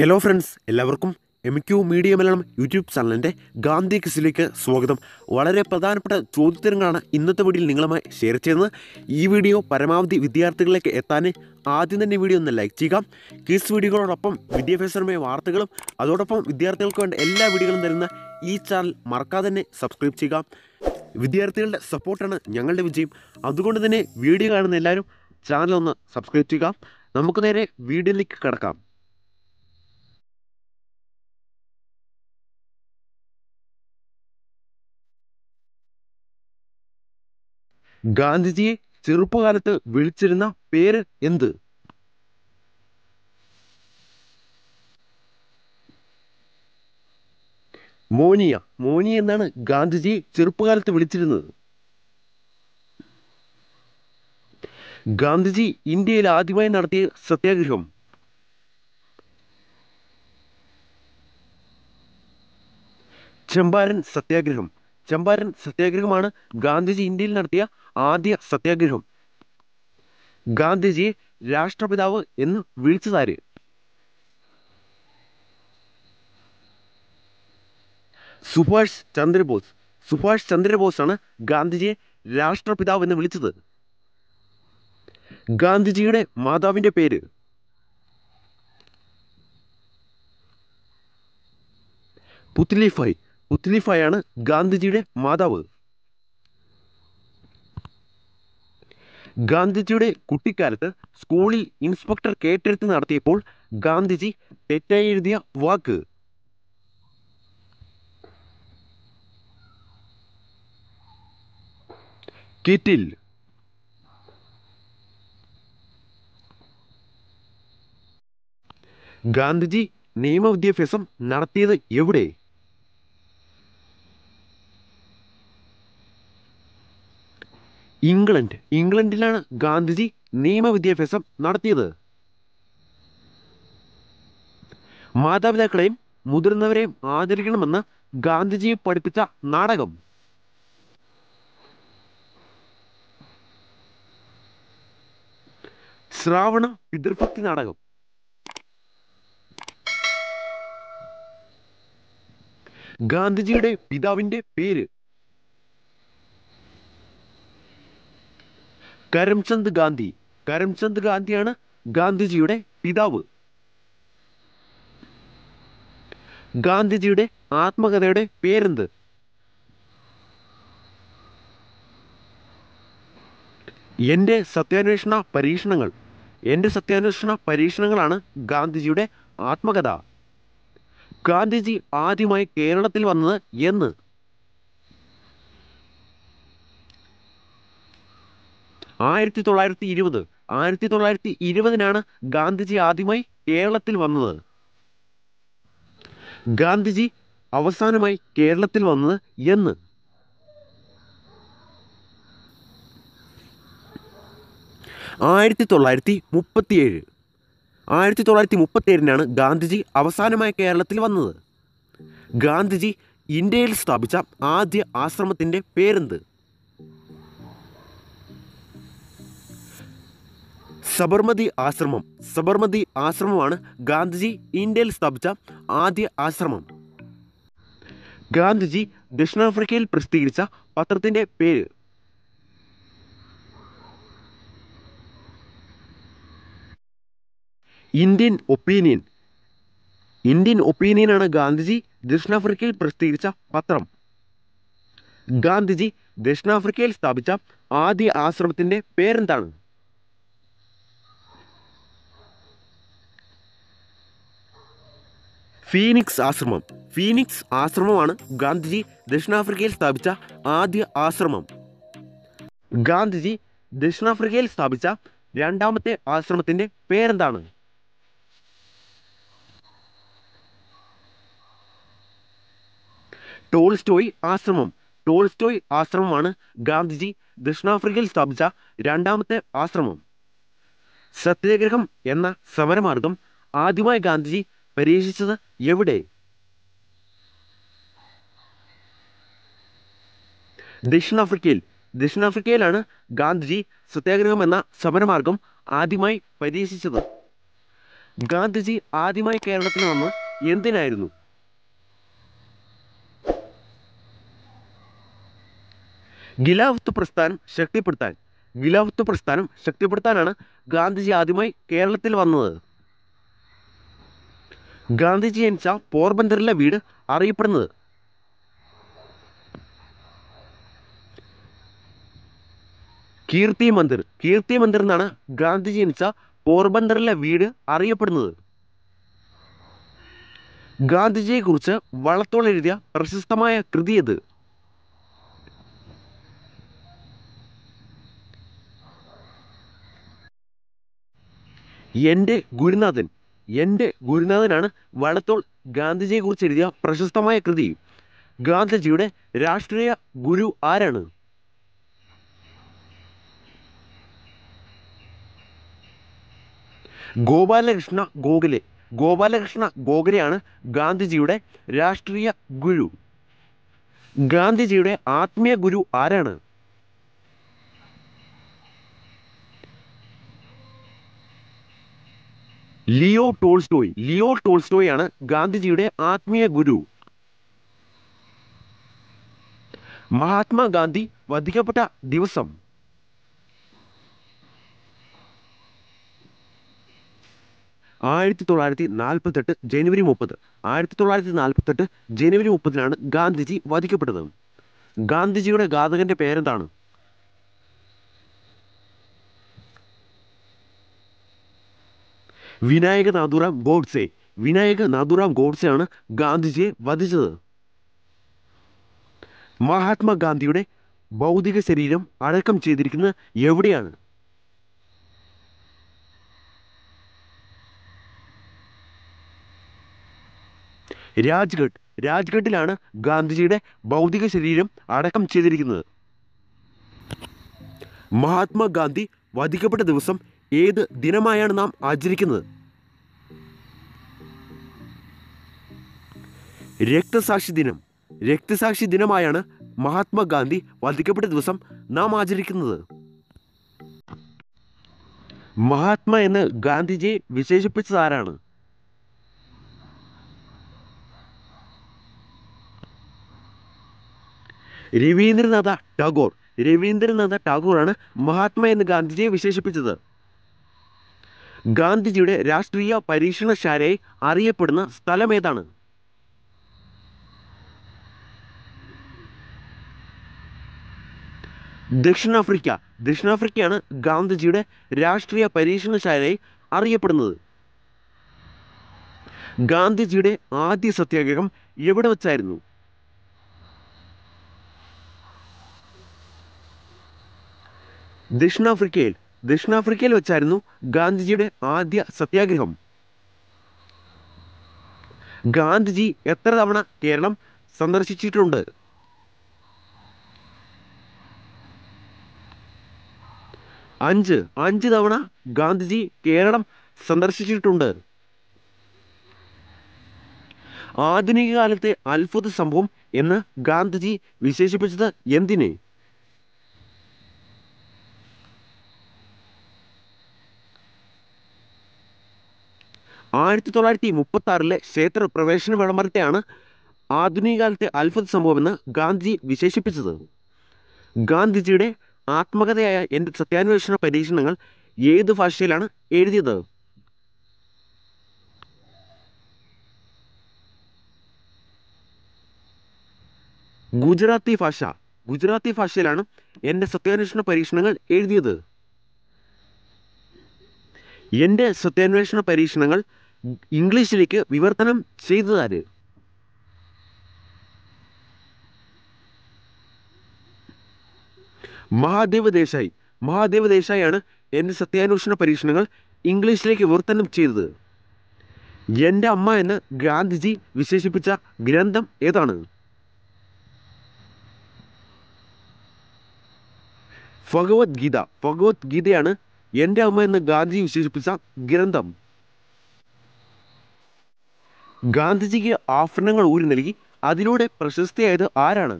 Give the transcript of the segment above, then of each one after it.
hello friends എല്ലാവർക്കും M Q media Malayalam YouTube ചാനലിൻ്റെ ഗാന്ധി കിസിലേക്ക് സ്വാഗതം വളരെ പ്രധാനപ്പെട്ട ചോദ്യത്തരങ്ങളാണ് ഇന്നത്തെ വീഡിയോയിൽ നിങ്ങളുമായി ഷെയർ ചെയ്യുന്നത് ഈ വീഡിയോ പരമാവധി വിദ്യാർത്ഥികളിലേക്ക് എത്താൻ ആദ്യം തന്നെ വീഡിയോ ഒന്ന് ലൈക്ക് ചെയ്യുക കിസ് വീഡിയോകളോടൊപ്പം വിദ്യാഭ്യാസപരമായ വാർത്തകളും അതോടൊപ്പം വിദ്യാർത്ഥികൾക്ക് വേണ്ട എല്ലാ വീഡിയോകളും തരുന്ന ഈ ചാനൽ മറക്കാതെ തന്നെ സബ്സ്ക്രൈബ് ചെയ്യുക വിദ്യാർത്ഥികളുടെ സപ്പോർട്ടാണ് ഞങ്ങളുടെ വിജയം അതുകൊണ്ട് തന്നെ വീഡിയോ കാണുന്ന എല്ലാവരും ചാനൽ ഒന്ന് സബ്സ്ക്രൈബ് ചെയ്യുക നമുക്ക് നേരെ വീഡിയോയിലേക്ക് കിടക്കാം ഗാന്ധിജിയെ ചെറുപ്പകാലത്ത് വിളിച്ചിരുന്ന പേര് എന്ത് മോനിയ മോനിയ എന്നാണ് ഗാന്ധിജി ചെറുപ്പകാലത്ത് വിളിച്ചിരുന്നത് ഗാന്ധിജി ഇന്ത്യയിൽ ആദ്യമായി നടത്തിയ സത്യാഗ്രഹം ചമ്പാരൻ സത്യാഗ്രഹം ചമ്പാരൻ സത്യാഗ്രഹമാണ് ഗാന്ധിജി ഇന്ത്യയിൽ നടത്തിയ ആദ്യ സത്യാഗ്രഹം ഗാന്ധിജിയെ രാഷ്ട്രപിതാവ് എന്ന് വിളിച്ചതാര് സുഭാഷ് ചന്ദ്രബോസ് സുഭാഷ് ചന്ദ്രബോസാണ് ഗാന്ധിജിയെ രാഷ്ട്രപിതാവ് എന്ന് വിളിച്ചത് ഗാന്ധിജിയുടെ മാതാവിൻ്റെ പേര് പുത്ലിഫായി ഉത്ലിഫായാണ് ഗാന്ധിജിയുടെ മാതാവ് ഗാന്ധിജിയുടെ കുട്ടിക്കാലത്ത് സ്കൂളിൽ ഇൻസ്പെക്ടർ കേട്ടെടുത്ത് നടത്തിയപ്പോൾ ഗാന്ധിജി തെറ്റായി എഴുതിയ വാക്ക് കിറ്റിൽ ഗാന്ധിജി നിയമവിദ്യാഭ്യാസം നടത്തിയത് എവിടെ ഇംഗ്ലണ്ട് ഇംഗ്ലണ്ടിലാണ് ഗാന്ധിജി നിയമവിദ്യാഭ്യാസം നടത്തിയത് മാതാപിതാക്കളെയും മുതിർന്നവരെയും ആദരിക്കണമെന്ന് ഗാന്ധിജി പഠിപ്പിച്ച നാടകം ശ്രാവണ പിതൃഭക്തി നാടകം ഗാന്ധിജിയുടെ പിതാവിന്റെ പേര് കരംചന്ദ് ഗാന്ധി കരംചന്ദ് ഗാന്ധിയാണ് ഗാന്ധിജിയുടെ പിതാവ് ഗാന്ധിജിയുടെ ആത്മകഥയുടെ പേരെന്ത് എൻ്റെ സത്യാന്വേഷണ പരീക്ഷണങ്ങൾ എൻ്റെ സത്യാന്വേഷണ പരീക്ഷണങ്ങളാണ് ഗാന്ധിജിയുടെ ആത്മകഥ ഗാന്ധിജി ആദ്യമായി കേരളത്തിൽ വന്നത് എന്ന് ആയിരത്തി തൊള്ളായിരത്തി ഇരുപത് ആയിരത്തി തൊള്ളായിരത്തി ഇരുപതിനാണ് ഗാന്ധിജി ആദ്യമായി കേരളത്തിൽ വന്നത് ഗാന്ധിജി അവസാനമായി കേരളത്തിൽ വന്നത് എന്ന് ആയിരത്തി തൊള്ളായിരത്തി മുപ്പത്തിയേഴ് ആയിരത്തി തൊള്ളായിരത്തി മുപ്പത്തിയേഴിനാണ് ഗാന്ധിജി അവസാനമായ കേരളത്തിൽ വന്നത് ഗാന്ധിജി ഇന്ത്യയിൽ സ്ഥാപിച്ച ആദ്യ ആശ്രമത്തിൻ്റെ പേരെന്ത് സബർമതി ആശ്രമം സബർമതി ആശ്രമമാണ് ഗാന്ധിജി ഇന്ത്യയിൽ സ്ഥാപിച്ച ആദ്യ ആശ്രമം ഗാന്ധിജി ദക്ഷിണാഫ്രിക്കയിൽ പ്രസിദ്ധീകരിച്ച പത്രത്തിൻ്റെ പേര് ഇന്ത്യൻ ഒപ്പീനിയൻ ഇന്ത്യൻ ഒപ്പീനിയനാണ് ഗാന്ധിജി ദക്ഷിണാഫ്രിക്കയിൽ പ്രസിദ്ധീകരിച്ച പത്രം ഗാന്ധിജി ദക്ഷിണാഫ്രിക്കയിൽ സ്ഥാപിച്ച ആദ്യ ആശ്രമത്തിൻ്റെ പേരെന്താണ് ഫീനിക്സ് ആശ്രമം ഫീനിക്സ് ആശ്രമമാണ് ഗാന്ധിജി ദക്ഷിണാഫ്രിക്കയിൽ സ്ഥാപിച്ച ആദ്യ ആശ്രമം ഗാന്ധിജി ദക്ഷിണാഫ്രിക്കയിൽ സ്ഥാപിച്ച രണ്ടാമത്തെ ആശ്രമത്തിന്റെ പേരെന്താണ് ടോൾസ്റ്റോയ് ആശ്രമം ടോൾസ്റ്റോയ് ആശ്രമമാണ് ഗാന്ധിജി ദക്ഷിണാഫ്രിക്കയിൽ സ്ഥാപിച്ച രണ്ടാമത്തെ ആശ്രമം സത്യാഗ്രഹം എന്ന സമരമാർഗം ആദ്യമായി ഗാന്ധിജി പരീക്ഷിച്ചത് എവിടെ ദക്ഷിണാഫ്രിക്കയിൽ ദക്ഷിണാഫ്രിക്കയിലാണ് ഗാന്ധിജി സത്യാഗ്രഹം എന്ന സമരമാർഗം ആദ്യമായി പരീക്ഷിച്ചത് ഗാന്ധിജി ആദ്യമായി കേരളത്തിൽ വന്ന് എന്തിനായിരുന്നു ഗിലാവത്ത് പ്രസ്ഥാനം ശക്തിപ്പെടുത്താൻ ഗിലാവത്ത് പ്രസ്ഥാനം ശക്തിപ്പെടുത്താനാണ് ഗാന്ധിജി ആദ്യമായി കേരളത്തിൽ വന്നത് ഗാന്ധിജി ജനിച്ച പോർബന്തറിലെ വീട് അറിയപ്പെടുന്നത് കീർത്തി മന്ദിർ കീർത്തി മന്ദിർ എന്നാണ് ഗാന്ധി ജനിച്ച പോർബന്തറിലെ വീട് അറിയപ്പെടുന്നത് കുറിച്ച് വളത്തോൾ എഴുതിയ പ്രശസ്തമായ കൃതി ഇത് എൻ്റെ ഗുരുനാഥൻ എൻ്റെ ഗുരുനാഥനാണ് ഗാന്ധിജിയെ ഗാന്ധിജിയെക്കുറിച്ച് എഴുതിയ പ്രശസ്തമായ കൃതി ഗാന്ധിജിയുടെ രാഷ്ട്രീയ ഗുരു ആരാണ് ഗോപാലകൃഷ്ണ ഗോഖലെ ഗോപാലകൃഷ്ണ ഗോഖലെയാണ് ഗാന്ധിജിയുടെ രാഷ്ട്രീയ ഗുരു ഗാന്ധിജിയുടെ ആത്മീയ ഗുരു ആരാണ് ലിയോ ടോൾസ്റ്റോയ് ലിയോ ടോൾസ്റ്റോയ് ആണ് ഗാന്ധിജിയുടെ ആത്മീയ ഗുരു മഹാത്മാഗാന്ധി വധിക്കപ്പെട്ട ദിവസം ആയിരത്തി തൊള്ളായിരത്തി നാൽപ്പത്തെട്ട് ജനുവരി മുപ്പത് ആയിരത്തി തൊള്ളായിരത്തി നാൽപ്പത്തെട്ട് ജനുവരി മുപ്പതിനാണ് ഗാന്ധിജി വധിക്കപ്പെട്ടത് ഗാന്ധിജിയുടെ ഘാതകൻ്റെ പേരെന്താണ് വിനായക നാഥുറാം ഗോഡ്സെ വിനായക നാഥുറാം ഗോഡ്സെയാണ് ഗാന്ധിജിയെ വധിച്ചത് മഹാത്മാഗാന്ധിയുടെ ഭൗതിക ശരീരം അടക്കം ചെയ്തിരിക്കുന്നത് എവിടെയാണ് രാജ്ഘട്ട് രാജ്ഘട്ടിലാണ് ഗാന്ധിജിയുടെ ഭൗതിക ശരീരം അടക്കം ചെയ്തിരിക്കുന്നത് മഹാത്മാഗാന്ധി വധിക്കപ്പെട്ട ദിവസം ഏത് ദിനമായാണ് നാം ആചരിക്കുന്നത് രക്തസാക്ഷി ദിനം രക്തസാക്ഷി ദിനമായാണ് മഹാത്മാഗാന്ധി വധിക്കപ്പെട്ട ദിവസം നാം ആചരിക്കുന്നത് മഹാത്മാ എന്ന് ഗാന്ധിജിയെ വിശേഷിപ്പിച്ചത് ആരാണ് രവീന്ദ്രനാഥ ടാഗോർ രവീന്ദ്രനാഥ ടാഗോറാണ് മഹാത്മാ എന്ന് ഗാന്ധിജിയെ വിശേഷിപ്പിച്ചത് ഗാന്ധിജിയുടെ രാഷ്ട്രീയ പരീക്ഷണശാലയായി അറിയപ്പെടുന്ന സ്ഥലമേതാണ് ദക്ഷിണാഫ്രിക്ക ദക്ഷിണാഫ്രിക്കയാണ് ഗാന്ധിജിയുടെ രാഷ്ട്രീയ പരീക്ഷണശാലയായി അറിയപ്പെടുന്നത് ഗാന്ധിജിയുടെ ആദ്യ സത്യാഗ്രഹം എവിടെ വച്ചായിരുന്നു ദക്ഷിണാഫ്രിക്കയിൽ ദക്ഷിണാഫ്രിക്കയിൽ വെച്ചായിരുന്നു ഗാന്ധിജിയുടെ ആദ്യ സത്യാഗ്രഹം ഗാന്ധിജി എത്ര തവണ കേരളം സന്ദർശിച്ചിട്ടുണ്ട് അഞ്ച് അഞ്ച് തവണ ഗാന്ധിജി കേരളം സന്ദർശിച്ചിട്ടുണ്ട് ആധുനിക കാലത്തെ അത്ഭുത സംഭവം എന്ന് ഗാന്ധിജി വിശേഷിപ്പിച്ചത് എന്തിനെ ആയിരത്തി തൊള്ളായിരത്തി മുപ്പത്തി ആറിലെ ക്ഷേത്ര പ്രവേശന വിളംബരത്തെയാണ് ആധുനികകാലത്തെ അത്ഭുത എന്ന് ഗാന്ധി വിശേഷിപ്പിച്ചത് ഗാന്ധിജിയുടെ ആത്മകഥയായ എൻ്റെ സത്യാന്വേഷണ പരീക്ഷണങ്ങൾ ഏത് ഭാഷയിലാണ് എഴുതിയത് ഗുജറാത്തി ഭാഷ ഗുജറാത്തി ഭാഷയിലാണ് എൻ്റെ സത്യാന്വേഷണ പരീക്ഷണങ്ങൾ എഴുതിയത് എൻ്റെ സത്യാന്വേഷണ പരീക്ഷണങ്ങൾ ഇംഗ്ലീഷിലേക്ക് വിവർത്തനം ചെയ്തതാര് മഹാദേവ് ദേശായി മഹാദേവ് ദേശായാണ് എൻ്റെ സത്യാന്വേഷണ പരീക്ഷണങ്ങൾ ഇംഗ്ലീഷിലേക്ക് വിവർത്തനം ചെയ്തത് എൻ്റെ അമ്മ എന്ന് ഗാന്ധിജി വിശേഷിപ്പിച്ച ഗ്രന്ഥം ഏതാണ് ഭഗവത്ഗീത ഭഗവത്ഗീതയാണ് എൻ്റെ അമ്മ എന്ന് ഗാന്ധിജി വിശേഷിപ്പിച്ച ഗ്രന്ഥം ഗാന്ധിജിക്ക് ആഭരണങ്ങൾ ഊരി നൽകി അതിലൂടെ പ്രശസ്തിയായത് ആരാണ്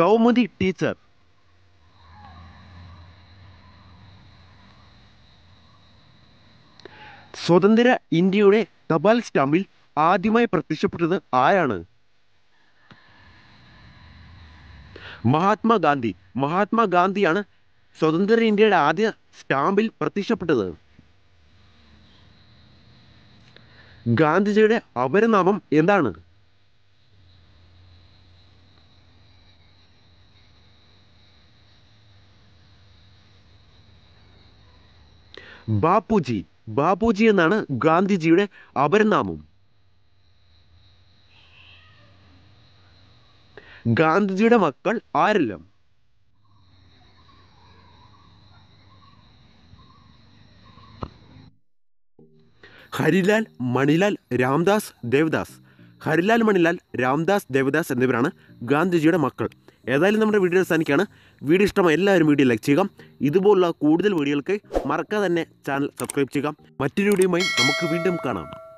കൗമുദി ടീച്ചർ സ്വതന്ത്ര ഇന്ത്യയുടെ തപാൽ സ്റ്റാമ്പിൽ ആദ്യമായി പ്രത്യക്ഷപ്പെട്ടത് ആരാണ് മഹാത്മാഗാന്ധി മഹാത്മാഗാന്ധിയാണ് സ്വതന്ത്ര ഇന്ത്യയുടെ ആദ്യ സ്റ്റാമ്പിൽ പ്രത്യക്ഷപ്പെട്ടത് ഗാന്ധിജിയുടെ അപരനാമം എന്താണ് ബാപ്പുജി ബാപ്പുജി എന്നാണ് ഗാന്ധിജിയുടെ അപരനാമം ഗാന്ധിജിയുടെ മക്കൾ ആരെല്ലാം ഹരിലാൽ മണിലാൽ രാംദാസ് ദേവദാസ് ഹരിലാൽ മണിലാൽ രാംദാസ് ദേവദാസ് എന്നിവരാണ് ഗാന്ധിജിയുടെ മക്കൾ ഏതായാലും നമ്മുടെ വീഡിയോ അവസാനിക്കുകയാണ് വീഡിയോ ഇഷ്ടമായി എല്ലാവരും വീഡിയോ ലൈക്ക് ചെയ്യുക ഇതുപോലുള്ള കൂടുതൽ വീഡിയോകൾക്ക് മറക്കാതെ തന്നെ ചാനൽ സബ്സ്ക്രൈബ് ചെയ്യുക മറ്റൊരു വീഡിയോയുമായി നമുക്ക് വീണ്ടും കാണാം